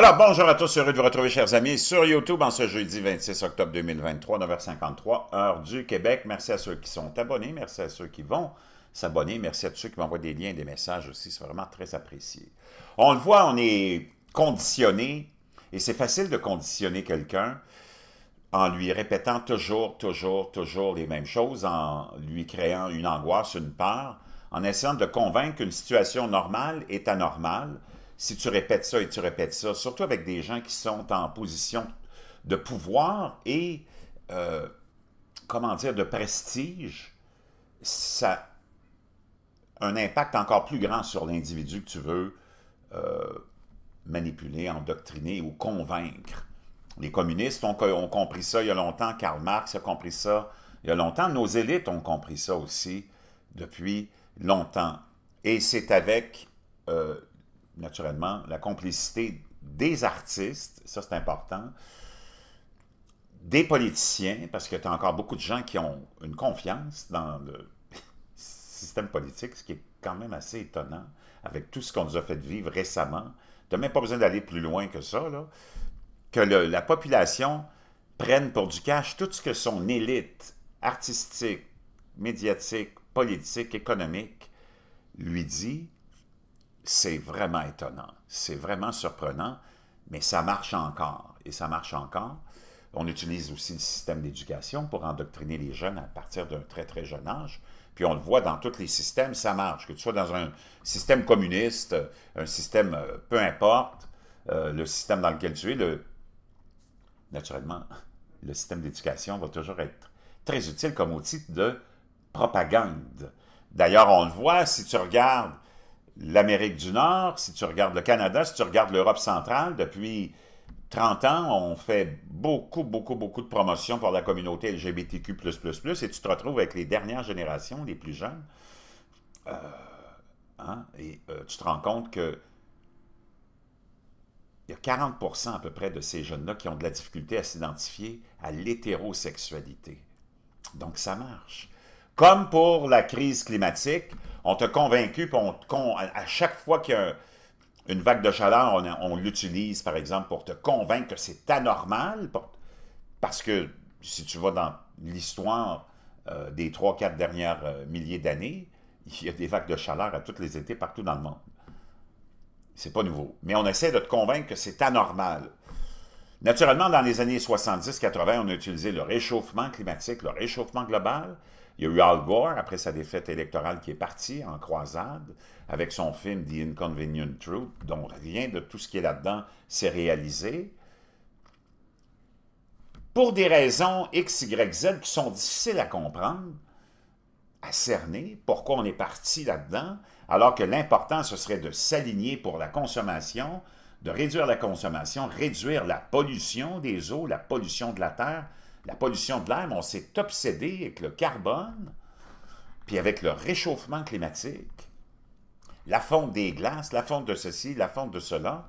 Alors, bonjour à tous, heureux de vous retrouver, chers amis, sur YouTube en ce jeudi 26 octobre 2023, 9h53, heure du Québec. Merci à ceux qui sont abonnés, merci à ceux qui vont s'abonner, merci à ceux qui m'envoient des liens, des messages aussi, c'est vraiment très apprécié. On le voit, on est conditionné, et c'est facile de conditionner quelqu'un en lui répétant toujours, toujours, toujours les mêmes choses, en lui créant une angoisse, une peur, en essayant de convaincre qu'une situation normale est anormale, si tu répètes ça et tu répètes ça, surtout avec des gens qui sont en position de pouvoir et, euh, comment dire, de prestige, ça a un impact encore plus grand sur l'individu que tu veux euh, manipuler, endoctriner ou convaincre. Les communistes ont, ont, compris ça il y a longtemps, Karl Marx a compris ça il y a longtemps, nos élites ont compris ça aussi depuis longtemps. Et c'est avec euh, naturellement, la complicité des artistes, ça c'est important, des politiciens, parce que tu as encore beaucoup de gens qui ont une confiance dans le système politique, ce qui est quand même assez étonnant, avec tout ce qu'on nous a fait vivre récemment. Tu n'as même pas besoin d'aller plus loin que ça, que la population prenne pour du cash tout ce que son élite artistique, médiatique, politique, économique lui dit, c'est vraiment étonnant. C'est vraiment surprenant, mais ça marche encore. Et ça marche encore. On utilise aussi le système d'éducation pour endoctriner les jeunes à partir d'un très, très jeune âge. Puis on le voit dans tous les systèmes, ça marche. Que tu sois dans un système communiste, un système, euh, peu importe, euh, le système dans lequel tu es, naturellement, le système d'éducation va toujours être très utile comme outil de propagande. D'ailleurs, on le voit si tu regardes l'Amérique du Nord, si tu regardes le Canada, si tu regardes l'Europe centrale, depuis 30 ans, on fait beaucoup, beaucoup, beaucoup de promotions pour la communauté LGBTQ++, et tu te retrouves avec les dernières générations, les plus jeunes, euh, hein, et euh, tu te rends compte que il y a 40 à peu près de ces jeunes-là qui ont de la difficulté à s'identifier à l'hétérosexualité. Donc, ça marche. Comme pour la crise climatique, on t'a convaincu, puis à chaque fois qu'il y a une vague de chaleur, on, l'utilise, par exemple, pour te convaincre que c'est anormal, parce que si tu vas dans l'histoire euh, des trois, quatre dernières euh, milliers d'années, il y a des vagues de chaleur à tous les étés partout dans le monde. C'est pas nouveau. Mais on essaie de te convaincre que c'est anormal. Naturellement, dans les années 70-80, on a utilisé le réchauffement climatique, le réchauffement global, il y a eu Al Gore, après sa défaite électorale, qui est parti en croisade avec son film The Inconvenient Truth, dont rien de tout ce qui est là-dedans s'est réalisé. Pour des raisons X, Y, Z qui sont difficiles à comprendre, à cerner, pourquoi on est parti là-dedans, alors que l'important, ce serait de s'aligner pour la consommation, de réduire la consommation, réduire la pollution des eaux, la pollution de la terre, la pollution de l'air, on s'est obsédé avec le carbone, puis avec le réchauffement climatique, la fonte des glaces, la fonte de ceci, la fonte de cela.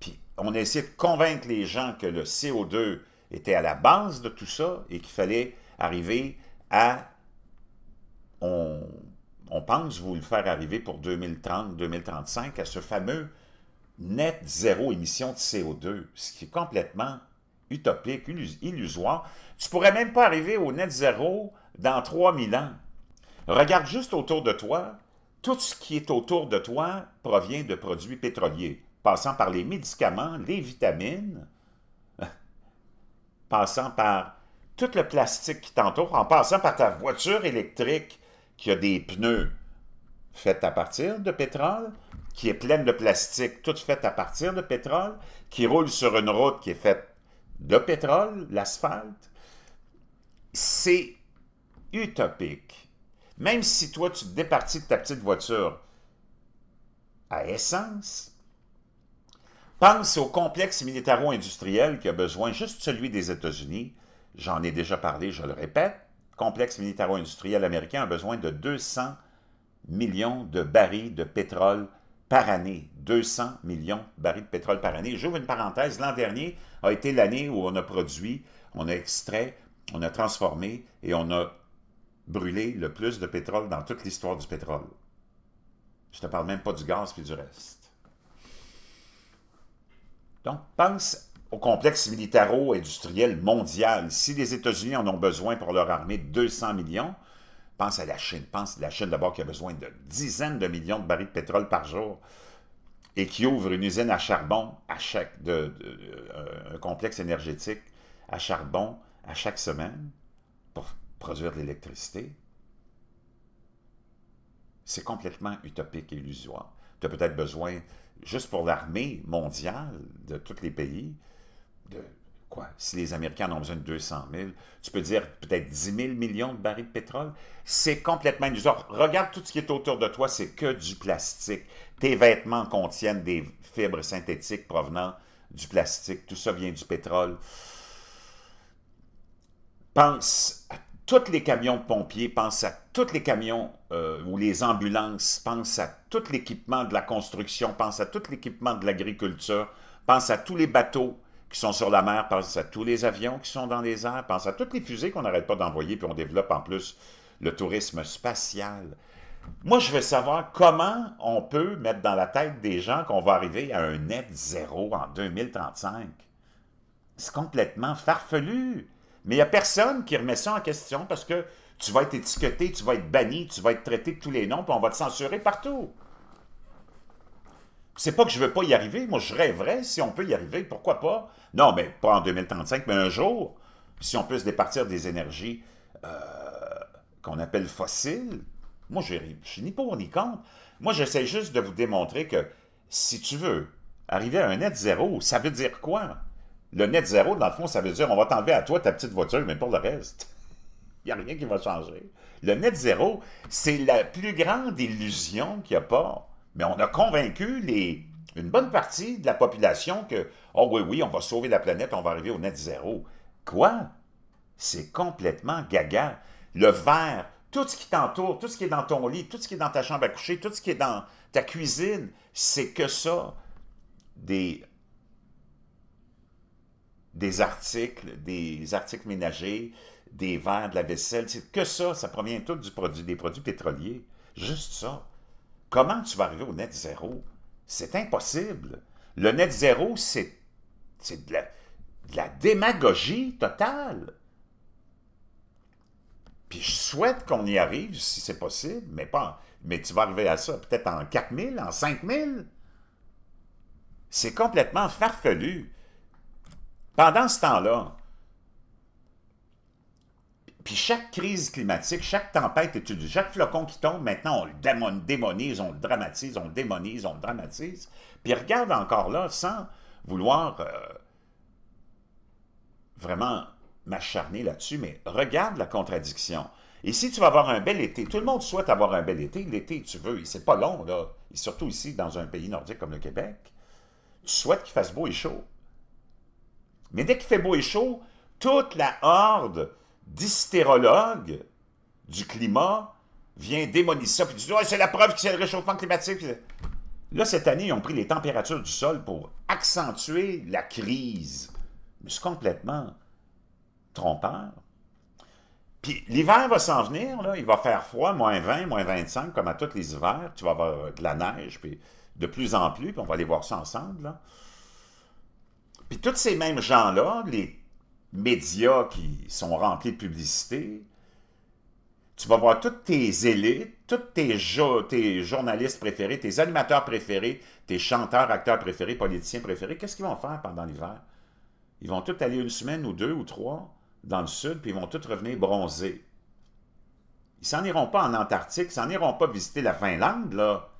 Puis on a essayé de convaincre les gens que le CO2 était à la base de tout ça et qu'il fallait arriver à... On, on pense vous le faire arriver pour 2030-2035 à ce fameux net zéro émission de CO2, ce qui est complètement utopique, illusoire. Tu pourrais même pas arriver au net zéro dans 3000 ans. Regarde juste autour de toi. Tout ce qui est autour de toi provient de produits pétroliers, passant par les médicaments, les vitamines, passant par tout le plastique qui t'entoure, en passant par ta voiture électrique qui a des pneus faits à partir de pétrole, qui est pleine de plastique, toute faite à partir de pétrole, qui roule sur une route qui est faite de pétrole, l'asphalte, c'est utopique. Même si toi, tu te départis de ta petite voiture à essence, pense au complexe militaro-industriel qui a besoin juste celui des États-Unis. J'en ai déjà parlé, je le répète. Complexe militaro-industriel américain a besoin de 200 millions de barils de pétrole par année, 200 millions de barils de pétrole par année. J'ouvre une parenthèse, l'an dernier a été l'année où on a produit, on a extrait, on a transformé et on a brûlé le plus de pétrole dans toute l'histoire du pétrole. Je ne te parle même pas du gaz et du reste. Donc, pense au complexe militaro-industriel mondial. Si les États-Unis en ont besoin pour leur armée de 200 millions, Pense à la Chine. Pense à la Chine d'abord qui a besoin de dizaines de millions de barils de pétrole par jour et qui ouvre une usine à charbon à chaque de, euh, un complexe énergétique à charbon à chaque semaine pour produire de l'électricité. C'est complètement utopique et illusoire. Tu as peut-être besoin, juste pour l'armée mondiale de tous les pays, de Quoi? Si les Américains en ont besoin de 200 000, tu peux dire peut-être 10 000 millions de barils de pétrole. C'est complètement illusoire. Regarde tout ce qui est autour de toi, c'est que du plastique. Tes vêtements contiennent des fibres synthétiques provenant du plastique. Tout ça vient du pétrole. Pense à tous les camions de pompiers, pense à tous les camions euh, ou les ambulances, pense à tout l'équipement de la construction, pense à tout l'équipement de l'agriculture, pense à tous les bateaux qui sont sur la mer, pense à tous les avions qui sont dans les airs, pense à toutes les fusées qu'on n'arrête pas d'envoyer, puis on développe en plus le tourisme spatial. Moi, je veux savoir comment on peut mettre dans la tête des gens qu'on va arriver à un net zéro en 2035. C'est complètement farfelu. Mais il n'y a personne qui remet ça en question parce que tu vas être étiqueté, tu vas être banni, tu vas être traité de tous les noms, puis on va te censurer partout. C'est pas que je veux pas y arriver. Moi, je rêverais, si on peut y arriver, pourquoi pas? Non, mais pas en 2035, mais un jour, si on peut se départir des énergies euh, qu'on appelle fossiles, moi, je suis ni pour ni contre. Moi, j'essaie juste de vous démontrer que si tu veux arriver à un net zéro, ça veut dire quoi? Le net zéro, dans le fond, ça veut dire on va t'enlever à toi ta petite voiture, mais pour le reste, il n'y a rien qui va changer. Le net zéro, c'est la plus grande illusion qu'il n'y a pas mais on a convaincu les, une bonne partie de la population que, oh oui, oui, on va sauver la planète, on va arriver au net zéro. Quoi? C'est complètement gaga. Le verre, tout ce qui t'entoure, tout ce qui est dans ton lit, tout ce qui est dans ta chambre à coucher, tout ce qui est dans ta cuisine, c'est que ça. Des, des articles, des articles ménagers, des verres, de la vaisselle, c'est que ça, ça provient tout du produit, des produits pétroliers. Juste ça. Comment tu vas arriver au net zéro? C'est impossible. Le net zéro, c'est de la, démagogie totale. Puis je souhaite qu'on y arrive si c'est possible, mais pas. Mais tu vas arriver à ça peut-être en 4000, en 5000. C'est complètement farfelu. Pendant ce temps-là, puis chaque crise climatique, chaque tempête étudie, chaque flocon qui tombe, maintenant on le démonise, on le dramatise, on le démonise, on le dramatise. Puis regarde encore là, sans vouloir euh, vraiment m'acharner là-dessus, mais regarde la contradiction. Et si tu vas avoir un bel été, tout le monde souhaite avoir un bel été, l'été tu veux, c'est pas long là, et surtout ici dans un pays nordique comme le Québec, tu souhaites qu'il fasse beau et chaud. Mais dès qu'il fait beau et chaud, toute la horde D'hystérologues du climat vient démoniser ça, puis c'est la preuve que c'est le réchauffement climatique. Là, cette année, ils ont pris les températures du sol pour accentuer la crise. Mais c'est complètement trompeur. Puis l'hiver va s'en venir, là, il va faire froid, moins 20, moins 25, comme à tous les hivers. Tu vas avoir euh, de la neige, puis de plus en plus, puis on va aller voir ça ensemble. Puis tous ces mêmes gens-là, les médias qui sont remplis de publicité, tu vas voir toutes tes élites, tous tes, tes journalistes préférés, tes animateurs préférés, tes chanteurs, acteurs préférés, politiciens préférés, qu'est-ce qu'ils vont faire pendant l'hiver? Ils vont tous aller une semaine ou deux ou trois dans le sud, puis ils vont tous revenir bronzés. Ils s'en iront pas en Antarctique, ils s'en iront pas visiter la Finlande, là.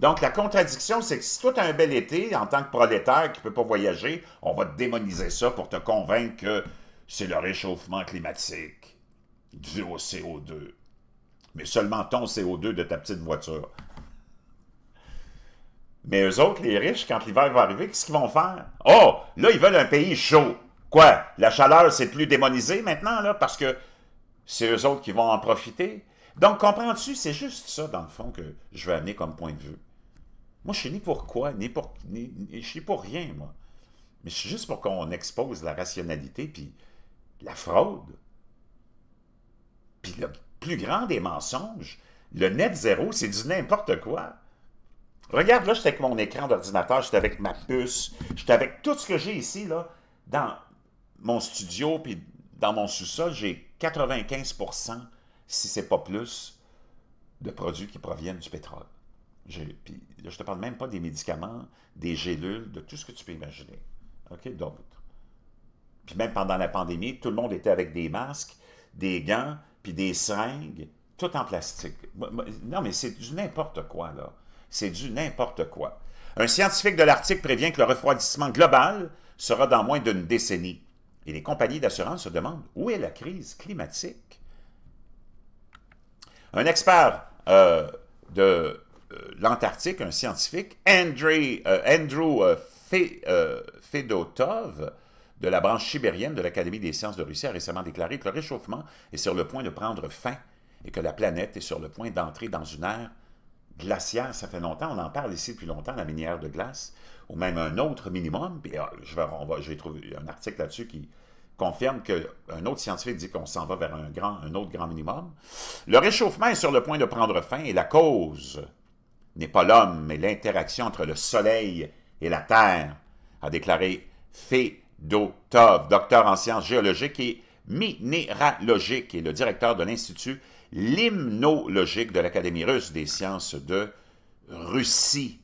Donc, la contradiction, c'est que si toi, tu as un bel été en tant que prolétaire qui ne peut pas voyager, on va te démoniser ça pour te convaincre que c'est le réchauffement climatique dû au CO2. Mais seulement ton CO2 de ta petite voiture. Mais eux autres, les riches, quand l'hiver va arriver, qu'est-ce qu'ils vont faire? Oh, là, ils veulent un pays chaud. Quoi? La chaleur, c'est plus démonisé maintenant, là, parce que c'est eux autres qui vont en profiter. Donc, comprends-tu? C'est juste ça, dans le fond, que je veux amener comme point de vue. Moi, je suis ni pour ni pour. Ni, je suis pour rien, moi. Mais je suis juste pour qu'on expose la rationalité puis la fraude. Puis le plus grand des mensonges, le net zéro, c'est du n'importe quoi. Regarde, là, j'étais avec mon écran d'ordinateur, j'étais avec ma puce, j'étais avec tout ce que j'ai ici, là, dans mon studio, puis dans mon sous-sol, j'ai 95 si c'est pas plus, de produits qui proviennent du pétrole. Puis ne je te parle même pas des médicaments, des gélules, de tout ce que tu peux imaginer. OK? D'autres. puis même pendant la pandémie, tout le monde était avec des masques, des gants, puis des seringues, tout en plastique. Non, mais c'est du n'importe quoi, là. C'est du n'importe quoi. Un scientifique de l'Arctique prévient que le refroidissement global sera dans moins d'une décennie. Et les compagnies d'assurance se demandent où est la crise climatique. Un expert euh, de euh, l'Antarctique, un scientifique, euh, Andrew euh, Fedotov, de la branche sibérienne de l'Académie des sciences de Russie, a récemment déclaré que le réchauffement est sur le point de prendre fin et que la planète est sur le point d'entrer dans une ère glaciaire. Ça fait longtemps, on en parle ici depuis longtemps, la minière de glace, ou même un autre minimum. Ah, je vais, j'ai trouvé un article là-dessus qui confirme qu'un autre scientifique dit qu'on s'en va vers un, grand, un autre grand minimum. Le réchauffement est sur le point de prendre fin et la cause n'est pas l'homme, mais l'interaction entre le soleil et la terre, a déclaré Fedotov, docteur en sciences géologiques et minéralogiques, et le directeur de l'Institut limnologique de l'Académie russe des sciences de Russie.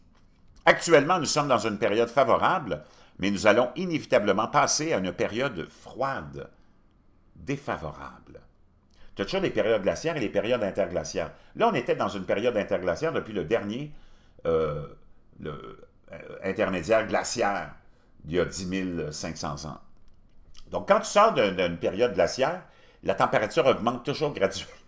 Actuellement, nous sommes dans une période favorable, mais nous allons inévitablement passer à une période froide, défavorable. Tu as toujours les périodes glaciaires et les périodes interglaciaires. Là, on était dans une période interglaciaire depuis le dernier euh, euh, intermédiaire glaciaire il y a 10 500 ans. Donc, quand tu sors d'une période glaciaire, la température augmente toujours graduellement.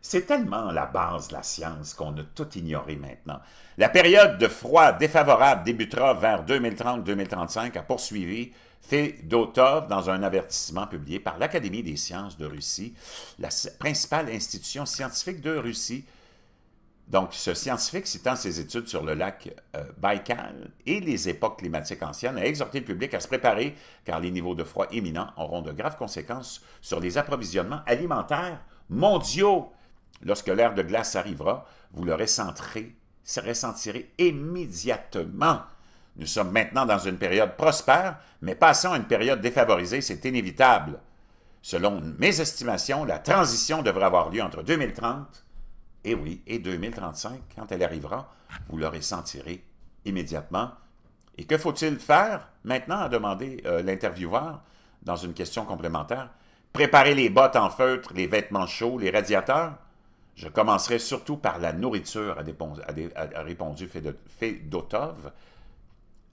C'est tellement la base de la science qu'on a tout ignoré maintenant. La période de froid défavorable débutera vers 2030-2035, à poursuivre. Fedotov, dans un avertissement publié par l'Académie des sciences de Russie, la principale institution scientifique de Russie. Donc, ce scientifique, citant ses études sur le lac euh, Baïkal et les époques climatiques anciennes, a exhorté le public à se préparer, car les niveaux de froid imminents auront de graves conséquences sur les approvisionnements alimentaires mondiaux. Lorsque l'ère de glace arrivera, vous le ressentirez, ressentirez immédiatement nous sommes maintenant dans une période prospère, mais passons à une période défavorisée, c'est inévitable. Selon mes estimations, la transition devrait avoir lieu entre 2030, et oui, et 2035. Quand elle arrivera, vous l'aurez sentiré immédiatement. Et que faut-il faire maintenant a demandé euh, l'intervieweur dans une question complémentaire? Préparer les bottes en feutre, les vêtements chauds, les radiateurs? Je commencerai surtout par la nourriture, a, répondu Fedotov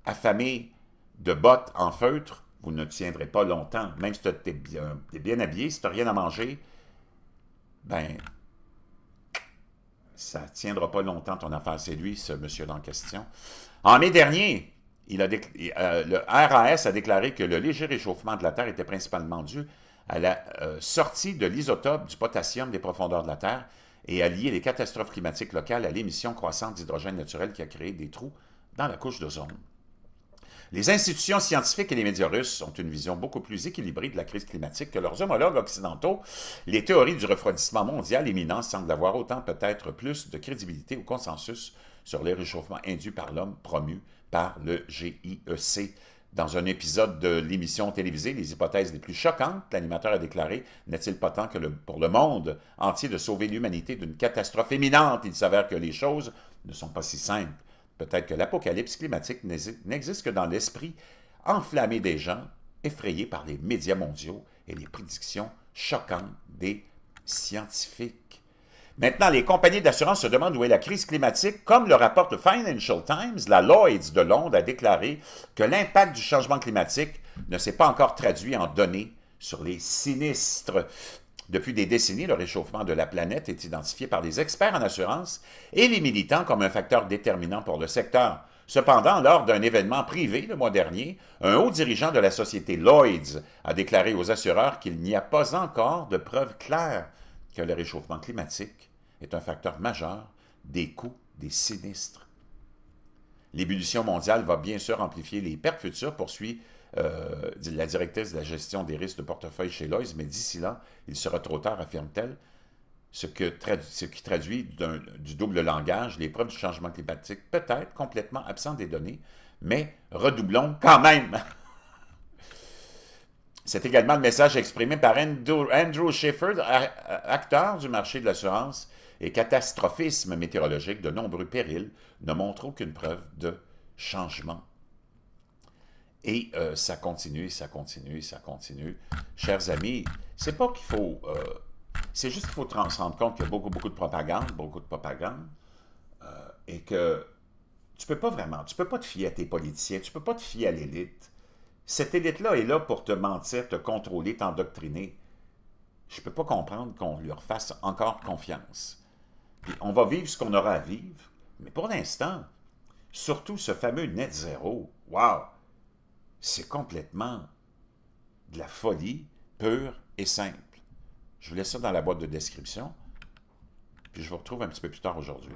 affamé de bottes en feutre, vous ne tiendrez pas longtemps. Même si tu es, bien habillé, si tu n'as rien à manger, ben, ça ne tiendra pas longtemps ton affaire. C'est lui, ce monsieur en question. En mai dernier, il a euh, le RAS a déclaré que le léger réchauffement de la Terre était principalement dû à la euh, sortie de l'isotope du potassium des profondeurs de la Terre et à lier les catastrophes climatiques locales à l'émission croissante d'hydrogène naturel qui a créé des trous dans la couche d'ozone. Les institutions scientifiques et les médias russes ont une vision beaucoup plus équilibrée de la crise climatique que leurs homologues occidentaux. Les théories du refroidissement mondial imminent semblent avoir autant, peut-être plus, de crédibilité au consensus sur les réchauffements induits par l'homme promu par le GIEC. Dans un épisode de l'émission télévisée Les hypothèses les plus choquantes, l'animateur a déclaré N'est-il pas temps que pour le monde entier de sauver l'humanité d'une catastrophe imminente Il s'avère que les choses ne sont pas si simples. Peut-être que l'apocalypse climatique n'existe que dans l'esprit enflammé des gens, effrayés par les médias mondiaux et les prédictions choquantes des scientifiques. Maintenant, les compagnies d'assurance se demandent où est la crise climatique. Comme le rapporte Financial Times, la Lloyds de Londres a déclaré que l'impact du changement climatique ne s'est pas encore traduit en données sur les sinistres. Depuis des décennies, le réchauffement de la planète est identifié par des experts en assurance et les militants comme un facteur déterminant pour le secteur. Cependant, lors d'un événement privé le mois dernier, un haut dirigeant de la société Lloyds a déclaré aux assureurs qu'il n'y a pas encore de preuves claires que le réchauffement climatique est un facteur majeur des coûts des sinistres. L'ébullition mondiale va bien sûr amplifier les pertes futures, poursuit euh, la directrice de la gestion des risques de portefeuille chez Lloyd's, mais d'ici là, il sera trop tard, affirme-t-elle, ce, qui traduit du double langage les preuves du changement climatique, peut-être complètement absent des données, mais redoublons quand même. C'est également le message exprimé par Andrew, Schiffer, acteur du marché de l'assurance et catastrophisme météorologique. De nombreux périls ne montrent aucune preuve de changement et euh, ça continue, ça continue, ça continue. Chers amis, c'est pas qu'il faut... Euh, c'est juste qu'il faut se rendre compte qu'il y a beaucoup, beaucoup de propagande, beaucoup de propagande, euh, et que tu peux pas vraiment, tu peux pas te fier à tes politiciens, tu peux pas te fier à l'élite. Cette élite-là est là pour te mentir, te contrôler, t'endoctriner. Je peux pas comprendre qu'on leur fasse encore confiance. Puis on va vivre ce qu'on aura à vivre, mais pour l'instant, surtout ce fameux net zéro, waouh! c'est complètement de la folie pure et simple. Je vous laisse ça dans la boîte de description, puis je vous retrouve un petit peu plus tard aujourd'hui.